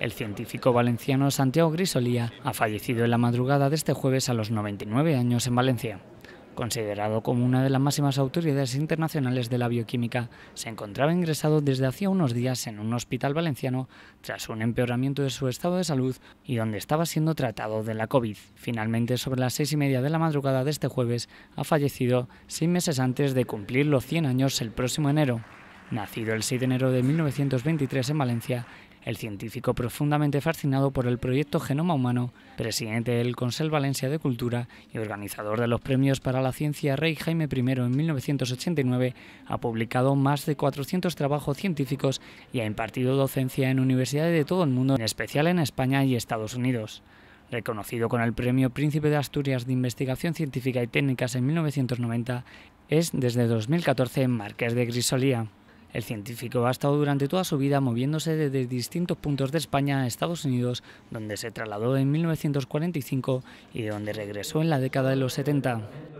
El científico valenciano Santiago Grisolía ha fallecido en la madrugada de este jueves a los 99 años en Valencia. Considerado como una de las máximas autoridades internacionales de la bioquímica, se encontraba ingresado desde hacía unos días en un hospital valenciano tras un empeoramiento de su estado de salud y donde estaba siendo tratado de la COVID. Finalmente, sobre las seis y media de la madrugada de este jueves, ha fallecido seis meses antes de cumplir los 100 años el próximo enero. Nacido el 6 de enero de 1923 en Valencia, el científico profundamente fascinado por el proyecto Genoma Humano, presidente del Consell Valencia de Cultura y organizador de los premios para la ciencia Rey Jaime I en 1989, ha publicado más de 400 trabajos científicos y ha impartido docencia en universidades de todo el mundo, en especial en España y Estados Unidos. Reconocido con el Premio Príncipe de Asturias de Investigación Científica y Técnicas en 1990, es desde 2014 Marqués de Grisolía. El científico ha estado durante toda su vida moviéndose desde distintos puntos de España a Estados Unidos, donde se trasladó en 1945 y de donde regresó en la década de los 70.